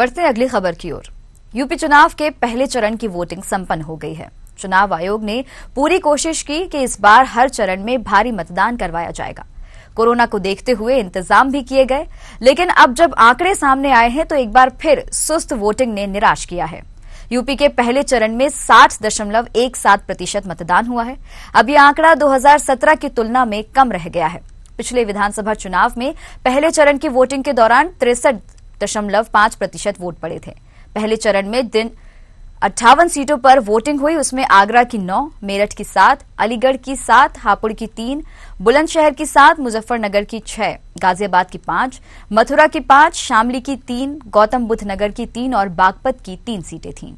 बढ़ते अगली खबर की ओर यूपी चुनाव के पहले चरण की वोटिंग संपन्न हो गई है चुनाव आयोग ने पूरी कोशिश की कि इस बार हर चरण में भारी मतदान करवाया जाएगा कोरोना को देखते हुए इंतजाम भी किए गए लेकिन अब जब आंकड़े सामने आए हैं तो एक बार फिर सुस्त वोटिंग ने निराश किया है यूपी के पहले चरण में साठ दशमलव एक सात प्रतिशत मतदान हुआ है अब यह आंकड़ा 2017 की तुलना में कम रह गया है पिछले विधानसभा चुनाव में पहले चरण की वोटिंग के दौरान तिरसठ दशमलव पांच प्रतिशत वोट पड़े थे पहले चरण में दिन अट्ठावन सीटों पर वोटिंग हुई उसमें आगरा की नौ मेरठ की सात अलीगढ़ की सात हापुड़ की तीन बुलंदशहर की सात मुजफ्फरनगर की छह गाजियाबाद की पांच मथुरा की पांच शामली की तीन गौतम बुद्ध नगर की तीन और बागपत की तीन सीटें थीं